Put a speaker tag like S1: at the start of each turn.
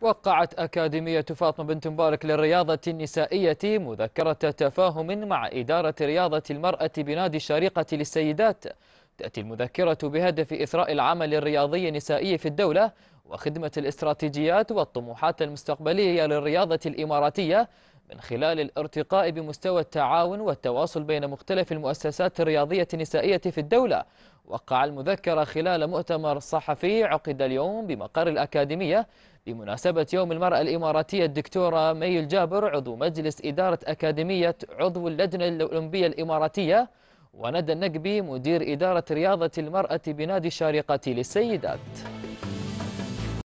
S1: وقعت أكاديمية فاطمة بنت مبارك للرياضة النسائية مذكرة تفاهم مع إدارة رياضة المرأة بنادي الشارقة للسيدات تأتي المذكرة بهدف إثراء العمل الرياضي النسائي في الدولة وخدمة الاستراتيجيات والطموحات المستقبلية للرياضة الإماراتية من خلال الارتقاء بمستوى التعاون والتواصل بين مختلف المؤسسات الرياضية النسائية في الدولة وقع المذكرة خلال مؤتمر صحفي عقد اليوم بمقر الأكاديمية بمناسبة يوم المرأة الإماراتية الدكتورة مي الجابر عضو مجلس إدارة أكاديمية عضو اللجنة الأولمبية الإماراتية وندى النقبي مدير إدارة رياضة المرأة بنادي الشارقة للسيدات